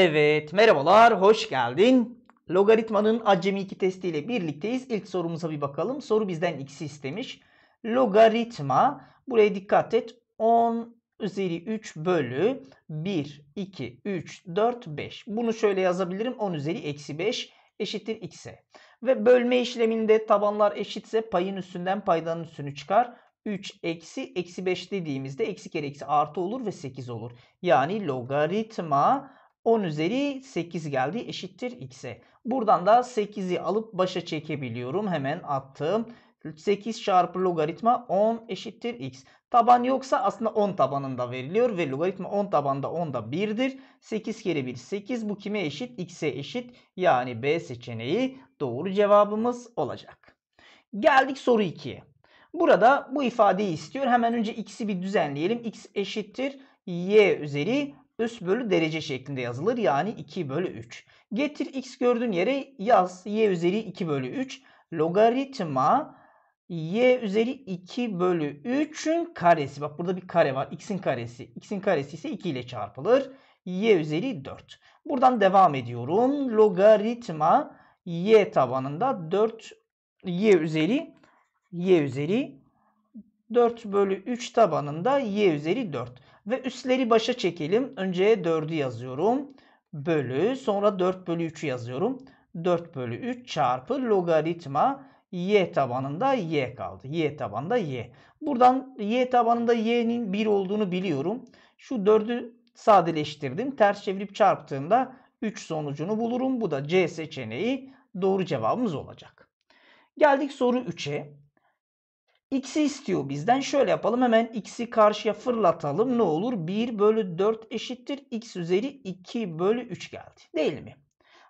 Evet, merhabalar, hoş geldin. Logaritmanın acemi 2 testiyle birlikteyiz. İlk sorumuza bir bakalım. Soru bizden x istemiş. Logaritma, buraya dikkat et, 10 üzeri 3 bölü 1, 2, 3, 4, 5. Bunu şöyle yazabilirim. 10 üzeri eksi 5 eşittir x'e. Ve bölme işleminde tabanlar eşitse payın üstünden paydanın üstünü çıkar. 3 eksi eksi 5 dediğimizde eksi kere eksi artı olur ve 8 olur. Yani logaritma 10 üzeri 8 geldi eşittir x'e. Buradan da 8'i alıp başa çekebiliyorum. Hemen attım. 8 çarpı logaritma 10 eşittir x. Taban yoksa aslında 10 tabanında veriliyor ve logaritma 10 tabanda 10 1'dir. 8 kere 1 8 bu kime eşit? x'e eşit. Yani B seçeneği doğru cevabımız olacak. Geldik soru 2'ye. Burada bu ifadeyi istiyor. Hemen önce x'i bir düzenleyelim. x eşittir y üzeri üst bölü derece şeklinde yazılır. Yani 2 bölü 3. Getir x gördüğün yere yaz. Y üzeri 2 bölü 3. Logaritma y üzeri 2 bölü 3'ün karesi. Bak burada bir kare var. x'in karesi. x'in karesi ise 2 ile çarpılır. y üzeri 4. Buradan devam ediyorum. Logaritma y tabanında 4 y üzeri y üzeri 4 bölü 3 tabanında y üzeri 4. Ve üstleri başa çekelim. Önce 4'ü yazıyorum. Bölü sonra 4 bölü 3'ü yazıyorum. 4 bölü 3 çarpı logaritma y tabanında y kaldı. y tabanında y. Buradan y tabanında y'nin 1 olduğunu biliyorum. Şu 4'ü sadeleştirdim. Ters çevirip çarptığımda 3 sonucunu bulurum. Bu da C seçeneği doğru cevabımız olacak. Geldik soru 3'e. X'i istiyor bizden. Şöyle yapalım hemen X'i karşıya fırlatalım. Ne olur? 1 bölü 4 eşittir. X üzeri 2 bölü 3 geldi. Değil mi?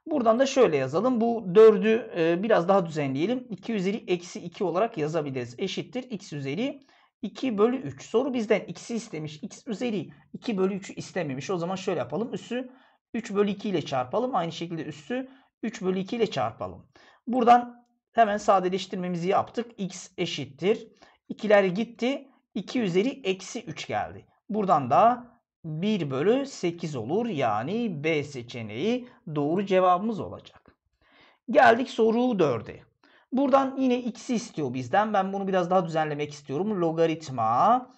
Buradan da şöyle yazalım. Bu 4'ü e, biraz daha düzenleyelim. 2 üzeri eksi 2 olarak yazabiliriz. Eşittir. X üzeri 2 bölü 3. Soru bizden x'i istemiş. X üzeri 2 bölü 3'ü istememiş. O zaman şöyle yapalım. Üssü 3 bölü 2 ile çarpalım. Aynı şekilde üssü 3 bölü 2 ile çarpalım. Buradan Hemen sadeleştirmemizi yaptık. X eşittir. İkiler gitti. 2 üzeri eksi 3 geldi. Buradan da 1 bölü 8 olur. Yani B seçeneği doğru cevabımız olacak. Geldik soru 4'e. Buradan yine x'i istiyor bizden. Ben bunu biraz daha düzenlemek istiyorum. Logaritma.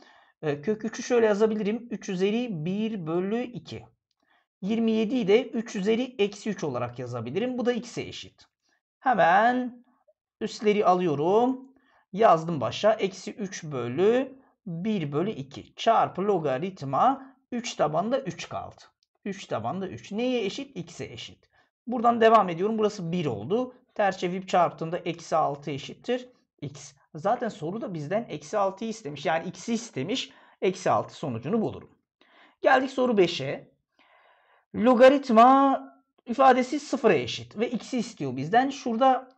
Ee, kök 3'ü şöyle yazabilirim. 3 üzeri 1 bölü 2. 27'yi de 3 üzeri eksi 3 olarak yazabilirim. Bu da x'e eşit. Hemen Üstleri alıyorum. Yazdım başa. Eksi 3 bölü 1 bölü 2 çarpı logaritma 3 tabanda 3 kaldı. 3 tabanda 3. Neye eşit? X'e eşit. Buradan devam ediyorum. Burası 1 oldu. Ters çevirip çarptığımda eksi 6 eşittir. X. Zaten soru da bizden eksi 6'yı istemiş. Yani x'i istemiş. Eksi 6 sonucunu bulurum. Geldik soru 5'e. Logaritma ifadesi sıfıra eşit. Ve x'i istiyor bizden. Şurada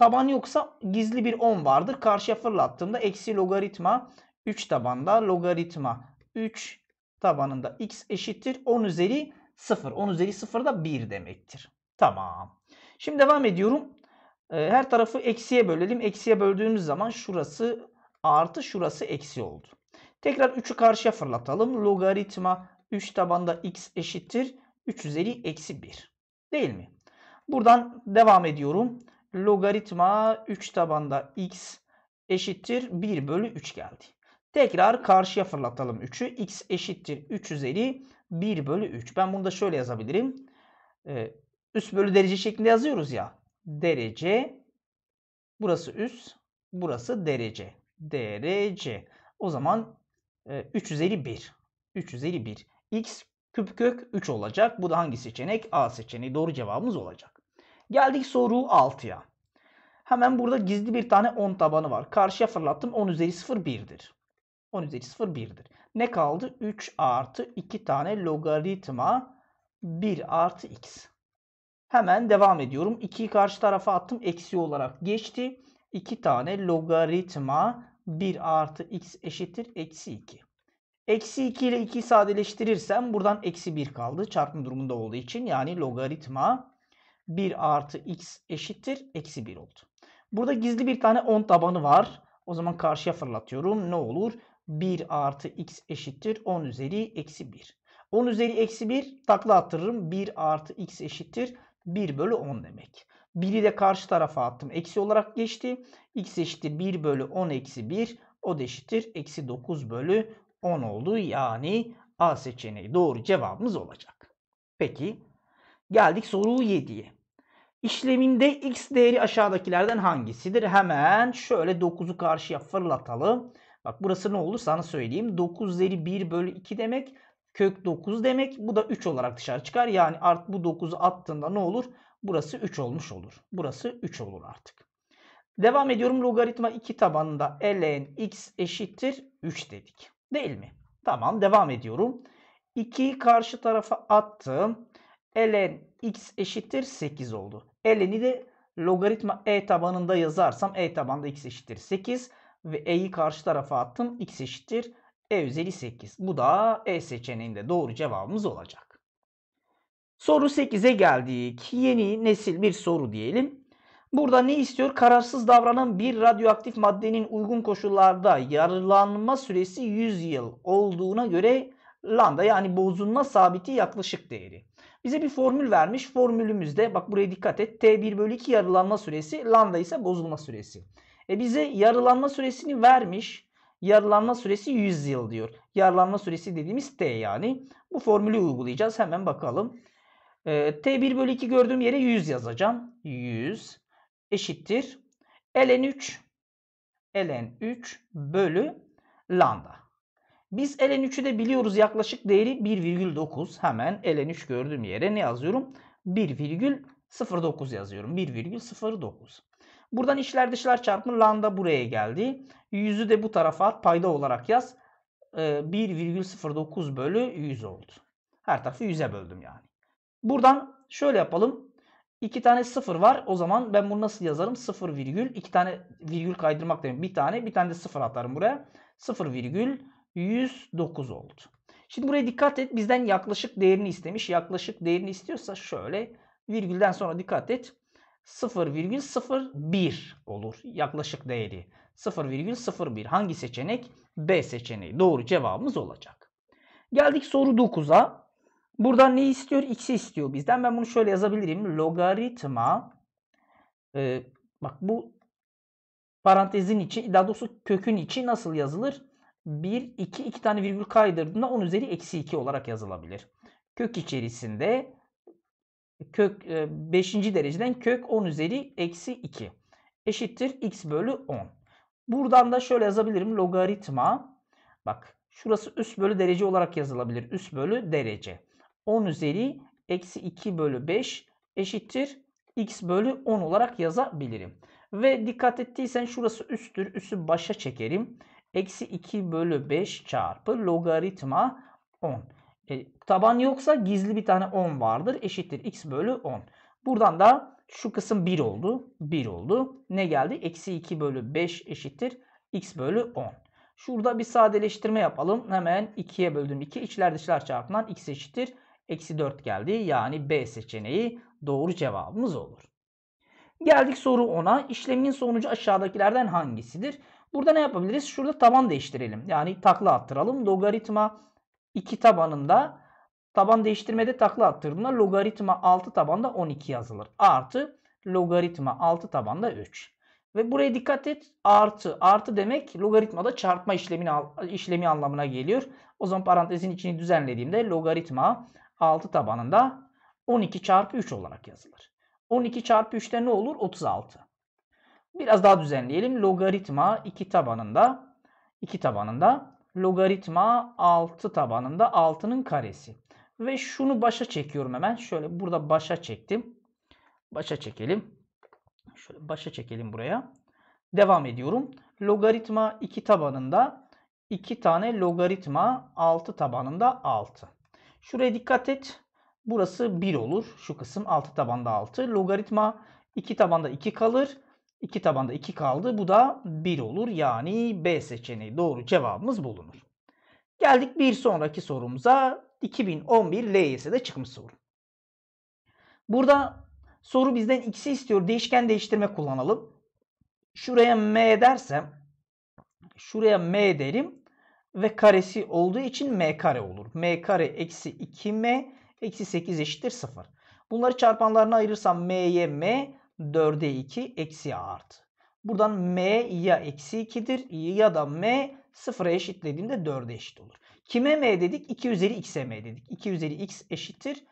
Taban yoksa gizli bir 10 vardır. Karşıya fırlattığımda eksi logaritma 3 tabanda logaritma 3 tabanında x eşittir 10 üzeri 0. 10 üzeri 0 da 1 demektir. Tamam. Şimdi devam ediyorum. Ee, her tarafı eksiye bölelim. Eksiye böldüğümüz zaman şurası artı şurası eksi oldu. Tekrar 3'ü karşıya fırlatalım. Logaritma 3 tabanda x eşittir 3 üzeri eksi 1. Değil mi? Buradan devam ediyorum logaritma 3 tabanda x eşittir 1 bölü 3 geldi. Tekrar karşıya fırlatalım 3'ü. x eşittir 3 üzeri 1 bölü 3. Ben bunu da şöyle yazabilirim. Ee, üst bölü derece şeklinde yazıyoruz ya. Derece. Burası üst. Burası derece. Derece. O zaman 3 e, üzeri 1. 3 üzeri 1. x küp kök 3 olacak. Bu da hangi seçenek? A seçeneği. Doğru cevabımız olacak. Geldik soru 6'ya. Hemen burada gizli bir tane 10 tabanı var. Karşıya fırlattım 10 üzeri 0 1'dir. 10 üzeri 0 1'dir. Ne kaldı? 3 artı 2 tane logaritma 1 artı x. Hemen devam ediyorum. 2'yi karşı tarafa attım. Eksi olarak geçti. 2 tane logaritma 1 artı x eşittir. Eksi 2. Eksi 2 ile 2'yi sadeleştirirsem buradan eksi 1 kaldı. Çarpım durumunda olduğu için yani logaritma 1 artı x eşittir eksi 1 oldu. Burada gizli bir tane 10 tabanı var. O zaman karşıya fırlatıyorum. Ne olur? 1 artı x eşittir 10 üzeri eksi 1. 10 üzeri eksi 1 takla attırırım. 1 artı x eşittir 1 bölü 10 demek. 1'i de karşı tarafa attım. Eksi olarak geçti. x eşittir 1 bölü 10 eksi 1. O da eşittir. Eksi 9 bölü 10 oldu. Yani A seçeneği doğru cevabımız olacak. Peki Geldik soru 7'ye. İşleminde x değeri aşağıdakilerden hangisidir? Hemen şöyle 9'u karşıya fırlatalım. Bak burası ne olur sana söyleyeyim. 9 üzeri 1 bölü 2 demek. Kök 9 demek. Bu da 3 olarak dışarı çıkar. Yani art bu 9'u attığında ne olur? Burası 3 olmuş olur. Burası 3 olur artık. Devam ediyorum. Logaritma 2 tabanında ln x eşittir 3 dedik. Değil mi? Tamam devam ediyorum. 2'yi karşı tarafa attım ln x eşittir 8 oldu. ln'i de logaritma e tabanında yazarsam e tabanında x eşittir 8 ve e'yi karşı tarafa attım x eşittir e üzeri 8. Bu da e seçeneğinde doğru cevabımız olacak. Soru 8'e geldik. Yeni nesil bir soru diyelim. Burada ne istiyor? Kararsız davranan bir radyoaktif maddenin uygun koşullarda yararlanma süresi 100 yıl olduğuna göre lambda yani bozulma sabiti yaklaşık değeri. Bize bir formül vermiş. Formülümüzde bak buraya dikkat et. T1 bölü 2 yarılanma süresi. Lambda ise bozulma süresi. E bize yarılanma süresini vermiş. Yarılanma süresi 100 yıl diyor. Yarılanma süresi dediğimiz T yani. Bu formülü uygulayacağız. Hemen bakalım. E, T1 bölü 2 gördüğüm yere 100 yazacağım. 100 eşittir. ln 3 ln 3 bölü lambda. Biz ln3'ü de biliyoruz yaklaşık değeri 1,9. Hemen ln3 gördüğüm yere ne yazıyorum? 1,09 yazıyorum. 1,09. Buradan işler, dışlar çarpımı lambda buraya geldi. Yüzü de bu tarafa at payda olarak yaz. 1,09 ee, bölü 100 oldu. Her tarafı 100'e böldüm yani. Buradan şöyle yapalım. 2 tane 0 var. O zaman ben bunu nasıl yazarım? 0 2 tane virgül kaydırmak demek. Bir tane. Bir tane de 0 atarım buraya. 0 109 oldu. Şimdi buraya dikkat et. Bizden yaklaşık değerini istemiş. Yaklaşık değerini istiyorsa şöyle virgülden sonra dikkat et. 0,01 olur yaklaşık değeri. 0,01 hangi seçenek? B seçeneği. Doğru cevabımız olacak. Geldik soru 9'a. Buradan ne istiyor? X'i istiyor bizden. Ben bunu şöyle yazabilirim. Logaritma e, bak bu parantezin içi daha doğrusu kökün içi nasıl yazılır? 1, 2, 2 tane virgül kaydırdığında 10 üzeri eksi 2 olarak yazılabilir. Kök içerisinde kök 5. E, dereceden kök 10 üzeri eksi 2 eşittir x bölü 10. Buradan da şöyle yazabilirim logaritma. Bak şurası üst bölü derece olarak yazılabilir. Üst bölü derece. 10 üzeri eksi 2 bölü 5 eşittir x bölü 10 olarak yazabilirim. Ve dikkat ettiysen şurası üsttür. Üssü başa çekerim. Eksi 2 bölü 5 çarpı logaritma 10. E, taban yoksa gizli bir tane 10 vardır. Eşittir x bölü 10. Buradan da şu kısım 1 oldu. 1 oldu. Ne geldi? Eksi 2 bölü 5 eşittir x bölü 10. Şurada bir sadeleştirme yapalım. Hemen 2'ye böldüm 2. içler dışlar çarpımından x eşittir. Eksi 4 geldi. Yani B seçeneği doğru cevabımız olur. Geldik soru 10'a. İşlemin sonucu aşağıdakilerden hangisidir? Burada ne yapabiliriz? Şurada taban değiştirelim. Yani takla attıralım. Logaritma 2 tabanında taban değiştirmede takla attırdığında logaritma 6 tabanda 12 yazılır. Artı logaritma 6 tabanda 3. Ve buraya dikkat et. Artı. Artı demek logaritmada çarpma işlemini, işlemi anlamına geliyor. O zaman parantezin içini düzenlediğimde logaritma 6 tabanında 12 çarpı 3 olarak yazılır. 12 çarpı 3'te ne olur? 36. Biraz daha düzenleyelim. Logaritma 2 tabanında 2 tabanında logaritma 6 tabanında 6'nın karesi. Ve şunu başa çekiyorum hemen. Şöyle burada başa çektim. Başa çekelim. Şöyle başa çekelim buraya. Devam ediyorum. Logaritma 2 tabanında 2 tane logaritma 6 tabanında 6. Şuraya dikkat et. Burası 1 olur. Şu kısım 6 tabanda 6. Logaritma 2 tabanda 2 kalır. 2 tabanda 2 kaldı. Bu da 1 olur. Yani B seçeneği doğru cevabımız bulunur. Geldik bir sonraki sorumuza. 2011 LYS'de çıkmış soru. Burada soru bizden x'i istiyor. Değişken değiştirme kullanalım. Şuraya m dersem şuraya m derim ve karesi olduğu için m kare olur. m kare eksi 2m eksi 8 eşittir 0. Bunları çarpanlarına ayırırsam m'ye m, 4'e 2 eksi a artı. Buradan m ya eksi 2'dir ya da m 0'a eşitlediğimde 4'e eşit olur. Kime m dedik? 2 üzeri x'e m dedik. 2 üzeri x eşittir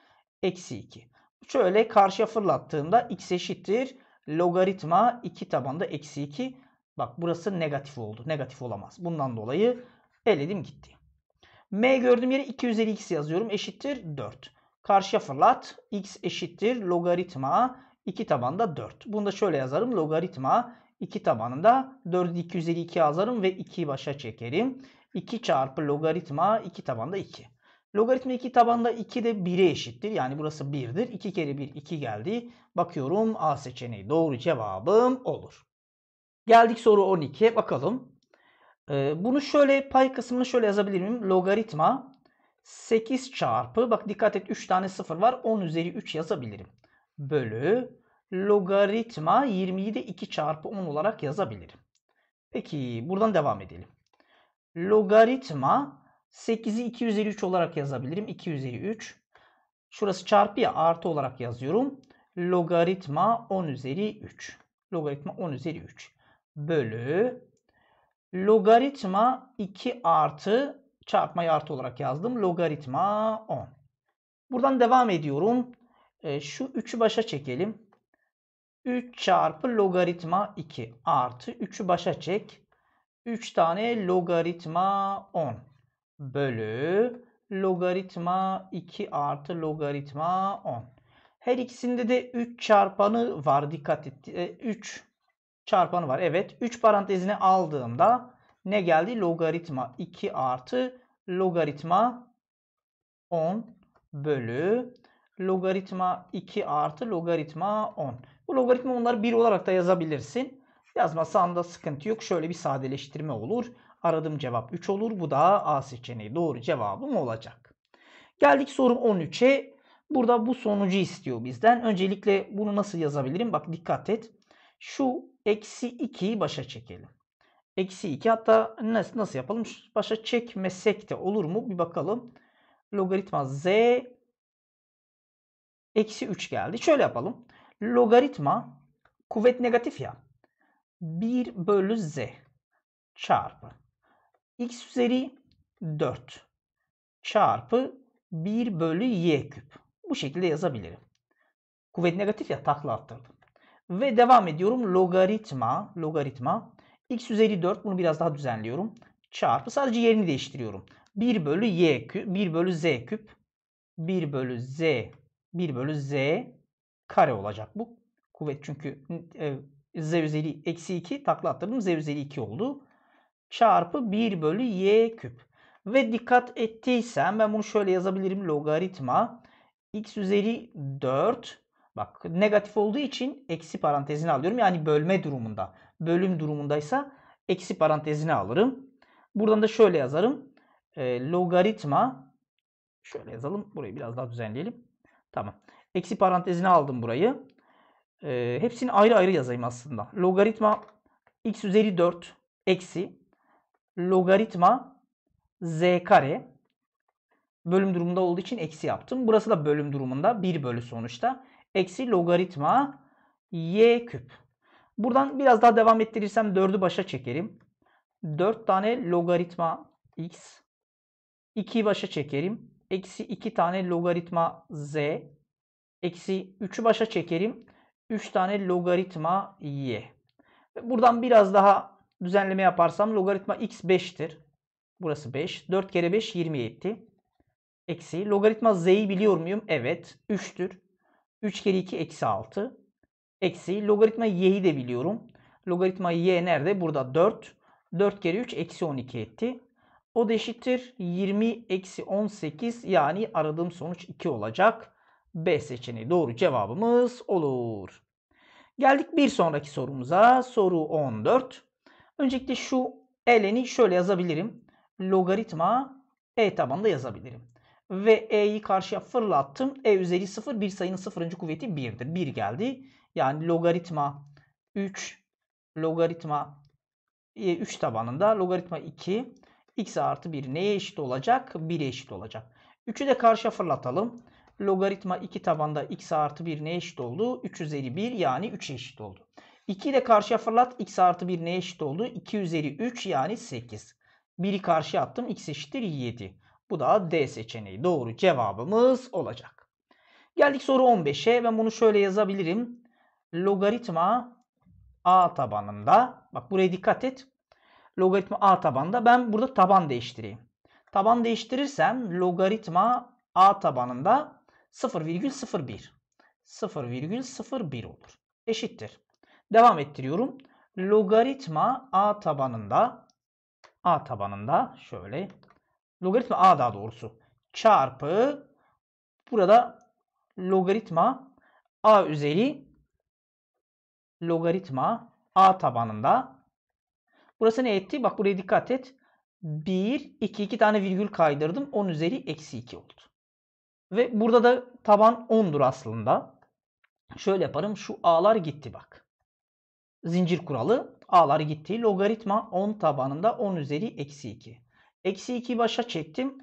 eksi 2. Şöyle karşıya fırlattığımda x eşittir logaritma 2 tabanda eksi 2. Bak burası negatif oldu. Negatif olamaz. Bundan dolayı eledim gitti. m gördüğüm yere 2 üzeri x yazıyorum. Eşittir 4. Karşıya fırlat. x eşittir logaritma 2 tabanda 4. Bunu da şöyle yazarım. Logaritma 2 tabanında 4'ü 252 yazarım ve 2'yi başa çekerim. 2 çarpı logaritma 2 tabanda 2. Logaritma 2 tabanda 2 de 1'e eşittir. Yani burası 1'dir. 2 kere 1 2 geldi. Bakıyorum A seçeneği doğru cevabım olur. Geldik soru 12'ye bakalım. Ee, bunu şöyle pay kısmını şöyle yazabilir miyim? Logaritma 8 çarpı bak dikkat et 3 tane 0 var 10 üzeri 3 yazabilirim bölü logaritma 27 de 2 çarpı 10 olarak yazabilirim. Peki buradan devam edelim. Logaritma 8'i 253 olarak yazabilirim. 253. Şurası çarpı ya artı olarak yazıyorum. Logaritma 10 üzeri 3. Logaritma 10 üzeri 3 bölü logaritma 2 artı çarpmayı artı olarak yazdım. Logaritma 10. Buradan devam ediyorum. E, şu 3'ü başa çekelim. 3 çarpı logaritma 2 artı 3'ü başa çek. 3 tane logaritma 10 bölü logaritma 2 artı logaritma 10. Her ikisinde de 3 çarpanı var dikkat et. 3 ee, çarpanı var evet. 3 parantezine aldığımda ne geldi? Logaritma 2 artı logaritma 10 bölü logaritma 2 artı logaritma 10. Bu logaritma onları 1 olarak da yazabilirsin. Yazmasan da sıkıntı yok. Şöyle bir sadeleştirme olur. Aradığım cevap 3 olur. Bu da A seçeneği. Doğru cevabım olacak. Geldik sorum 13'e. Burada bu sonucu istiyor bizden. Öncelikle bunu nasıl yazabilirim? Bak dikkat et. Şu eksi 2'yi başa çekelim. Eksi 2 hatta nasıl, nasıl yapalım? Başa çekmesek de olur mu? Bir bakalım. Logaritma z Eksi 3 geldi. Şöyle yapalım. Logaritma kuvvet negatif ya. 1 bölü z çarpı x üzeri 4 çarpı 1 bölü y küp. Bu şekilde yazabilirim. Kuvvet negatif ya takla attırdım. Ve devam ediyorum. Logaritma, logaritma x üzeri 4 bunu biraz daha düzenliyorum. Çarpı sadece yerini değiştiriyorum. 1 bölü y küp, 1 bölü z küp, 1 bölü z 1 bölü z kare olacak bu. Kuvvet çünkü e, z üzeri eksi 2 takla attırdım. Z üzeri 2 oldu. Çarpı 1 bölü y küp. Ve dikkat ettiysem ben bunu şöyle yazabilirim. Logaritma x üzeri 4 bak negatif olduğu için eksi parantezini alıyorum. Yani bölme durumunda. Bölüm durumundaysa eksi parantezini alırım. Buradan da şöyle yazarım. E, logaritma şöyle yazalım. Burayı biraz daha düzenleyelim. Tamam. Eksi parantezine aldım burayı. E, hepsini ayrı ayrı yazayım aslında. Logaritma x üzeri 4 eksi logaritma z kare bölüm durumunda olduğu için eksi yaptım. Burası da bölüm durumunda 1 bölü sonuçta. Eksi logaritma y küp. Buradan biraz daha devam ettirirsem 4'ü başa çekerim. 4 tane logaritma x. 2'yi başa çekerim eksi 2 tane logaritma z. Eksi 3'ü başa çekerim. 3 tane logaritma y. Buradan biraz daha düzenleme yaparsam logaritma x 5'tir. Burası 5. 4 kere 5 20 etti. Eksi. Logaritma z'yi biliyor muyum? Evet. 3'tür. 3 kere 2 eksi 6. Eksi. Logaritma y'yi de biliyorum. Logaritma y nerede? Burada 4. 4 kere 3 eksi 12 etti. O da eşittir 20 eksi 18 yani aradığım sonuç 2 olacak. B seçeneği doğru cevabımız olur. Geldik bir sonraki sorumuza. Soru 14. Öncelikle şu ln'i şöyle yazabilirim. Logaritma e tabanında yazabilirim. Ve e'yi karşıya fırlattım. E üzeri 0 bir sayının 0. kuvveti 1'dir. 1 geldi. Yani logaritma 3 logaritma 3 e, tabanında logaritma 2 x artı 1 neye eşit olacak? 1'e eşit olacak. 3'ü de karşıya fırlatalım. Logaritma 2 tabanda x artı 1 neye eşit oldu? 3 üzeri 1 yani 3'e eşit oldu. 2'yi de karşıya fırlat. x artı 1 neye eşit oldu? 2 üzeri 3 yani 8. 1'i karşıya attım. x eşittir 7. Bu da D seçeneği. Doğru cevabımız olacak. Geldik soru 15'e. Ben bunu şöyle yazabilirim. Logaritma a tabanında. Bak buraya dikkat et. Logaritma a tabanında Ben burada taban değiştireyim. Taban değiştirirsem logaritma a tabanında 0,01. 0,01 olur. Eşittir. Devam ettiriyorum. Logaritma a tabanında a tabanında şöyle logaritma a daha doğrusu çarpı burada logaritma a üzeri logaritma a tabanında Burası ne etti? Bak buraya dikkat et. 1, 2, 2 tane virgül kaydırdım. 10 üzeri eksi 2 oldu. Ve burada da taban 10'dur aslında. Şöyle yaparım. Şu a'lar gitti bak. Zincir kuralı. A'lar gitti. Logaritma 10 tabanında 10 üzeri eksi 2. Eksi 2 başa çektim.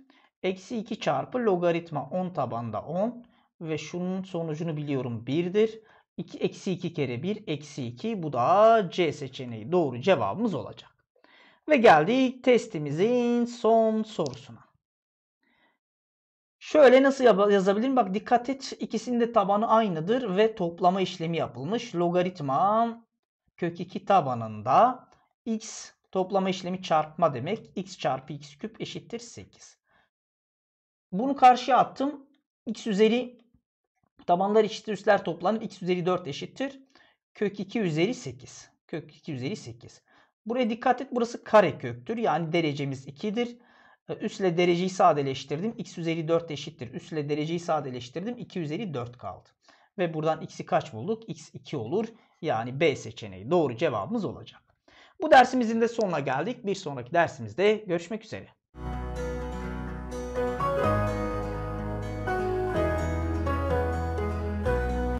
Eksi 2 çarpı logaritma 10 tabanda 10 ve şunun sonucunu biliyorum 1'dir. 2, eksi 2 kere 1 eksi 2 bu da C seçeneği doğru cevabımız olacak. Ve geldik testimizin son sorusuna. Şöyle nasıl yazabilirim? Bak dikkat et ikisinin de tabanı aynıdır ve toplama işlemi yapılmış. Logaritma kök 2 tabanında x toplama işlemi çarpma demek. x çarpı x küp eşittir 8. Bunu karşıya attım. x üzeri Tabanlar eşittir üstler toplanıp x üzeri 4 eşittir. Kök 2 üzeri 8. Kök 2 üzeri 8. Buraya dikkat et burası kare köktür. Yani derecemiz 2'dir. E, üstle dereceyi sadeleştirdim. x üzeri 4 eşittir. Üstle dereceyi sadeleştirdim. 2 üzeri 4 kaldı. Ve buradan x'i kaç bulduk? x 2 olur. Yani B seçeneği doğru cevabımız olacak. Bu dersimizin de sonuna geldik. Bir sonraki dersimizde görüşmek üzere.